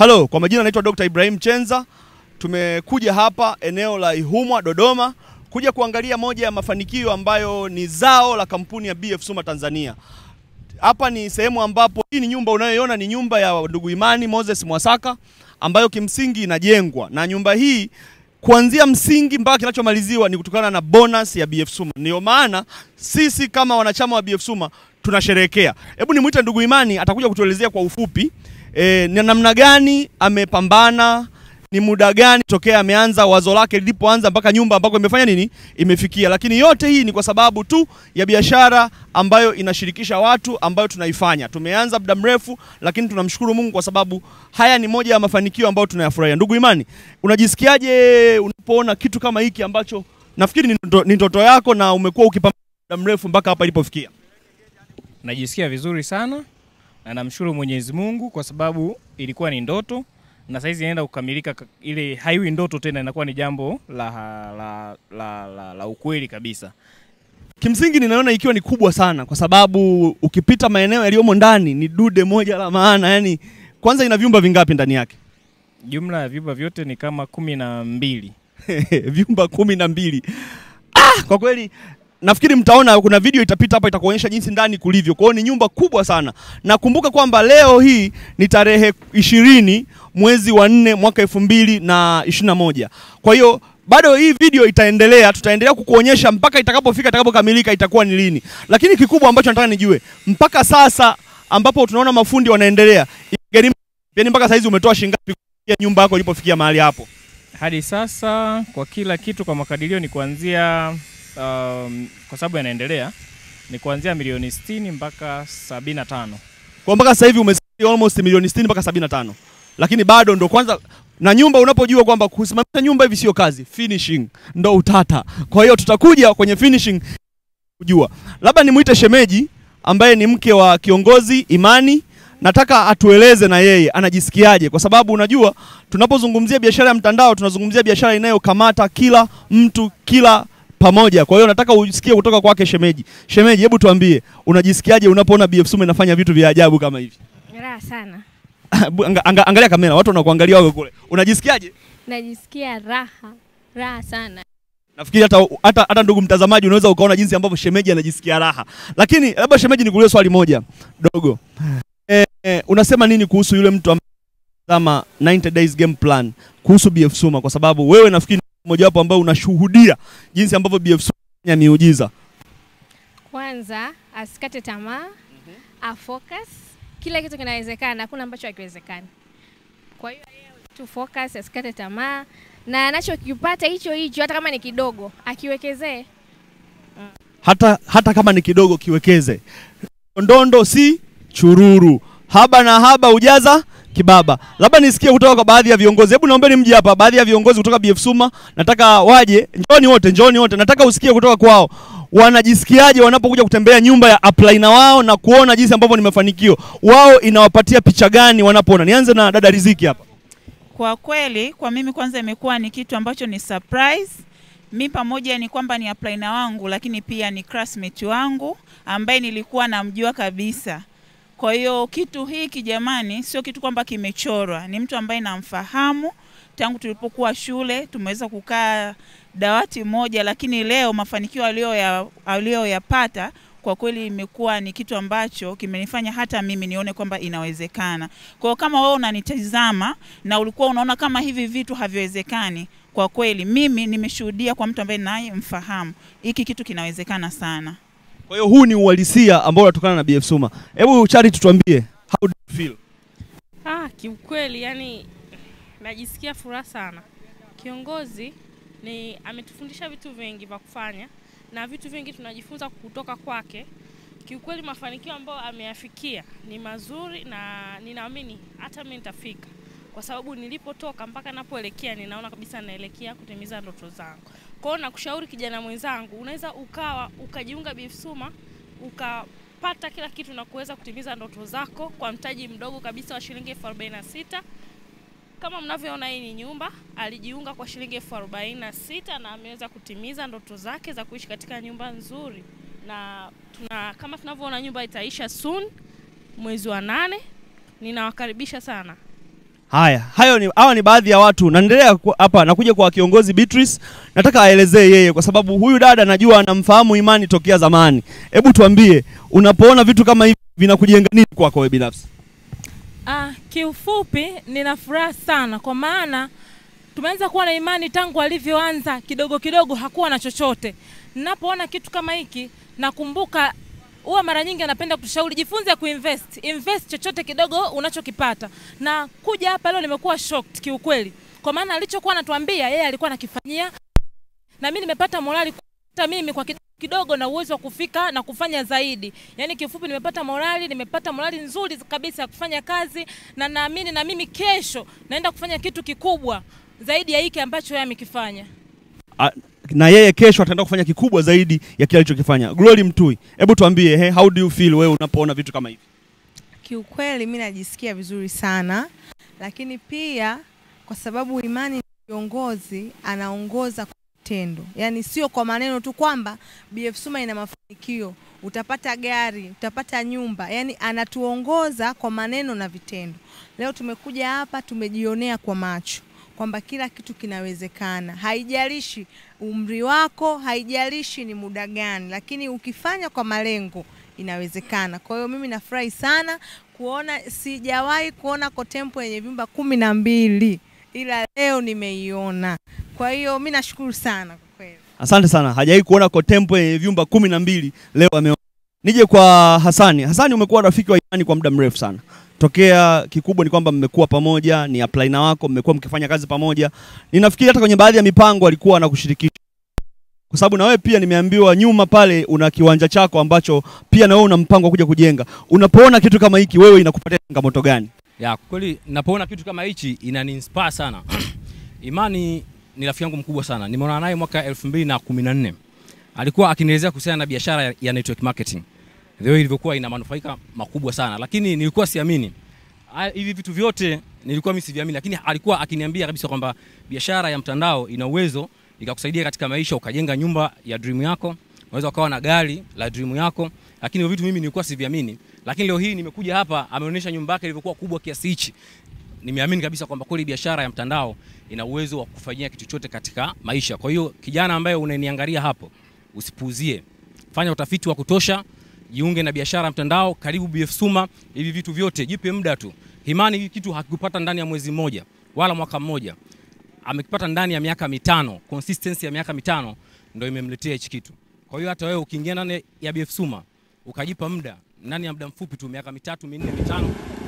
Halo, kwa majina naitwa Dr. Ibrahim Chenza. Tumekuja hapa eneo la Ihumwa Dodoma kuja kuangalia moja ya mafanikio ambayo ni zao la kampuni ya BF Suma Tanzania. Hapa ni sehemu ambapo hii ni nyumba unayoiona ni nyumba ya ndugu Imani Moses Mwasaka ambayo kimsingi inajengwa na nyumba hii kuanzia msingi mpaka kinachomaliziwa ni kutokana na bonus ya BF Suma. Ndio maana sisi kama wanachama wa BF Suma tunasherehekea. Hebu nimuite ndugu Imani, atakuja kutuelezea kwa ufupi e, ni namna gani amepambana, ni muda gani tokea ameanza wazo lake lilipoanza mpaka nyumba ambako imefanya nini imefikia. Lakini yote hii ni kwa sababu tu ya biashara ambayo inashirikisha watu ambayo tunaifanya. Tumeanza muda mrefu, lakini tunamshukuru Mungu kwa sababu haya ni moja ya mafanikio ambayo tunayafurahia. Ndugu Imani, unajisikiaje unapoona kitu kama hiki ambacho nafikiri ni ndoto yako na umekuwa ukipambana muda mrefu mpaka hapa ilipofikia? Najisikia vizuri sana na namshukuru Mwenyezi Mungu kwa sababu ilikuwa ni ndoto na saizi inaenda kukamilika, ile haiwi ndoto tena, inakuwa ni jambo la, la, la, la, la ukweli kabisa. Kimsingi ninaona ikiwa ni kubwa sana, kwa sababu ukipita maeneo yaliyomo ndani ni dude moja la maana. Yani kwanza ina vyumba vingapi ndani yake? Jumla ya vyumba vyote ni kama kumi na mbili vyumba kumi na mbili. Ah, kwa kweli nafikiri mtaona kuna video itapita hapa itakuonyesha jinsi ndani kulivyo. Kwa hiyo ni nyumba kubwa sana. Nakumbuka kwamba leo hii ni tarehe ishirini mwezi wa nne mwaka elfu mbili na ishirini na moja. Kwa hiyo bado hii video itaendelea, tutaendelea kukuonyesha mpaka itakapofika, itakapokamilika itakuwa ni lini. Lakini kikubwa ambacho nataka nijue mpaka sasa ambapo tunaona mafundi wanaendelea, yani mpaka saizi umetoa shingapi nyumba yako ilipofikia mahali hapo? Hadi sasa kwa kila kitu kwa makadirio ni kuanzia um, kwa sababu yanaendelea ni kuanzia milioni 60 mpaka 75. Kwa mpaka sasa hivi umesafiri almost milioni 60 mpaka 75, lakini bado ndo kwanza na nyumba unapojua kwamba kusimamisha nyumba hivi sio kazi, finishing ndo utata. Kwa hiyo tutakuja kwenye finishing kujua. Labda nimuite shemeji ambaye ni mke wa kiongozi Imani, nataka atueleze na yeye anajisikiaje, kwa sababu unajua tunapozungumzia biashara ya mtandao tunazungumzia biashara inayokamata kila mtu, kila pamoja. Kwa hiyo nataka usikie kutoka kwake shemeji. Shemeji, hebu tuambie unajisikiaje unapoona BF Suma inafanya vitu vya ajabu kama hivi? Raha sana. Anga, anga, angalia kamera, watu wanakuangalia wako kule. Unajisikiaje? Najisikia raha, raha sana. Nafikiri hata, hata, hata ndugu mtazamaji unaweza ukaona jinsi ambavyo shemeji anajisikia raha. Lakini labda shemeji, nikuulize swali moja dogo. Eh, eh, unasema nini kuhusu yule mtu ambaye 90 days game plan kuhusu BF Suma, kwa sababu wewe nafikiri mojawapo ambao unashuhudia jinsi ambavyo BF Soul miujiza? Kwanza asikate tamaa, mm -hmm. afocus. Kila kitu kinawezekana, hakuna ambacho hakiwezekani. Kwa hiyo tu focus, asikate tamaa na anachokipata hicho hicho, hata kama ni kidogo, akiwekezee. Hata, hata kama ni kidogo kiwekeze. Ndondo si chururu, haba na haba ujaza kibaba. Labda nisikie kutoka kwa baadhi ya viongozi, hebu naombeni mji hapa, baadhi ya viongozi kutoka BF Suma, nataka waje, njooni wote, njooni wote, nataka usikie kutoka kwao wanajisikiaje wanapokuja kutembea nyumba ya upliner wao na kuona jinsi ambavyo ni mafanikio wao, inawapatia picha gani wanapoona? Nianze na dada Riziki hapa. Kwa kweli kwa mimi kwanza imekuwa ni kitu ambacho ni surprise mi pamoja ni kwamba ni upliner wangu, lakini pia ni classmate wangu ambaye nilikuwa namjua kabisa, kwa hiyo kitu hiki jamani, sio kitu kwamba kimechorwa, ni mtu ambaye namfahamu tangu tulipokuwa shule, tumeweza kukaa dawati moja, lakini leo mafanikio aliyoyapata ya, kwa kweli imekuwa ni kitu ambacho kimenifanya hata mimi nione kwamba inawezekana. Kwa hiyo kama wewe unanitazama na ulikuwa unaona kama hivi vitu haviwezekani, kwa kweli mimi nimeshuhudia kwa mtu ambaye naye mfahamu, hiki kitu kinawezekana sana. Kwa hiyo huu ni uhalisia ambao unatokana na BF Suma. Hebu Chari, tutuambie how do you feel? Ah, kiukweli yani najisikia furaha sana. Kiongozi ni ametufundisha vitu vingi vya kufanya na vitu vingi tunajifunza kutoka kwake. Kiukweli mafanikio ambayo ameyafikia ni mazuri na ninaamini hata mimi nitafika kwa sababu nilipotoka mpaka napoelekea ninaona kabisa naelekea kutimiza ndoto zangu. Kwao nakushauri kijana mwenzangu, unaweza ukawa ukajiunga BIFSUMA ukapata kila kitu na kuweza kutimiza ndoto zako kwa mtaji mdogo kabisa wa shilingi elfu arobaini na sita kama mnavyoona hii ni nyumba. Alijiunga kwa shilingi elfu arobaini na sita na ameweza kutimiza ndoto zake za kuishi katika nyumba nzuri, na tuna, kama tunavyoona nyumba itaisha soon mwezi wa nane. Ninawakaribisha sana. Haya, hayo ni hawa ni baadhi ya watu. Naendelea hapa, nakuja kwa kiongozi Beatrice, nataka aelezee yeye, kwa sababu huyu dada najua anamfahamu Imani tokea zamani. Hebu tuambie, unapoona vitu kama hivi vinakujenga nini kwako wewe binafsi? Ah, kiufupi nina furaha sana kwa maana tumeanza kuwa na imani tangu alivyoanza kidogo kidogo, hakuwa na chochote. Ninapoona kitu kama hiki nakumbuka huwa mara nyingi anapenda kutushauri jifunze kuinvest, invest chochote kidogo unachokipata. Na kuja hapa leo nimekuwa shocked kiukweli, kwa maana alichokuwa anatuambia yeye alikuwa anakifanyia, na mimi nimepata morali hata mimi kwa kidogo na uwezo wa kufika na kufanya zaidi. Yaani kifupi, nimepata morali, nimepata morali nzuri kabisa ya kufanya kazi, na naamini na mimi kesho naenda kufanya kitu kikubwa zaidi ya hiki ambacho yeye amekifanya na yeye kesho ataenda kufanya kikubwa zaidi ya kile alichokifanya. Glory Mtui, hebu tuambie, hey, eh, how do you feel wewe unapoona vitu kama hivi? Kiukweli mi najisikia vizuri sana, lakini pia kwa sababu Imani ni kiongozi, anaongoza kwa vitendo, yaani sio kwa maneno tu kwamba BF Suma ina mafanikio, utapata gari, utapata nyumba, yaani anatuongoza kwa maneno na vitendo. Leo tumekuja hapa, tumejionea kwa macho kwamba kila kitu kinawezekana, haijalishi umri wako, haijalishi ni muda gani, lakini ukifanya kwa malengo inawezekana. Kwa hiyo mimi nafurahi sana kuona, sijawahi kuona Kotempo yenye vyumba kumi na mbili ila leo nimeiona. Kwa hiyo mi nashukuru sana kwa kweli. Asante sana, Hajawahi kuona Kotempo yenye vyumba kumi na mbili leo ameona. Nije kwa Hasani. Hasani, umekuwa rafiki wa Imani kwa muda mrefu sana tokea kikubwa ni kwamba mmekuwa pamoja, ni apply na wako mmekuwa mkifanya kazi pamoja. Ninafikiri hata kwenye baadhi ya mipango alikuwa anakushirikisha kwa sababu na wewe pia nimeambiwa nyuma pale una kiwanja chako ambacho pia na wewe una mpango wa kuja kujenga. Unapoona kitu kama hiki, wewe inakupatia changamoto gani? Ya kweli, napoona kitu kama hichi inaninspire sana. Imani ni rafiki yangu mkubwa sana, nimeona naye mwaka 2014 alikuwa akinielezea kuhusiana na biashara ya network marketing ndio ilivyokuwa ina manufaika makubwa sana, lakini nilikuwa siamini hivi vitu vyote, nilikuwa mimi siviamini, lakini alikuwa akiniambia kabisa kwamba biashara ya mtandao ina uwezo ikakusaidia katika maisha, ukajenga nyumba ya dream yako, unaweza ukawa na gari la dream yako, lakini hivi vitu mimi nilikuwa siviamini, lakini leo hii nimekuja hapa, ameonyesha nyumba yake ilivyokuwa kubwa kiasi hichi nimeamini kabisa kwamba kweli biashara ya mtandao ina uwezo wa kufanyia kitu chochote katika maisha. Kwa hiyo kijana ambaye unaniangalia hapo, usipuuzie, fanya utafiti wa kutosha jiunge na biashara mtandao, karibu BF Suma. Hivi vitu vyote jipe muda tu. Himani hii kitu hakikupata ndani ya mwezi mmoja wala mwaka mmoja, amekipata ndani ya miaka mitano. Consistency ya miaka mitano ndio imemletea hichi kitu. Kwa hiyo hata wewe ukiingia ndani ya BF Suma ukajipa muda, ndani ya muda mfupi tu, miaka mitatu minne mitano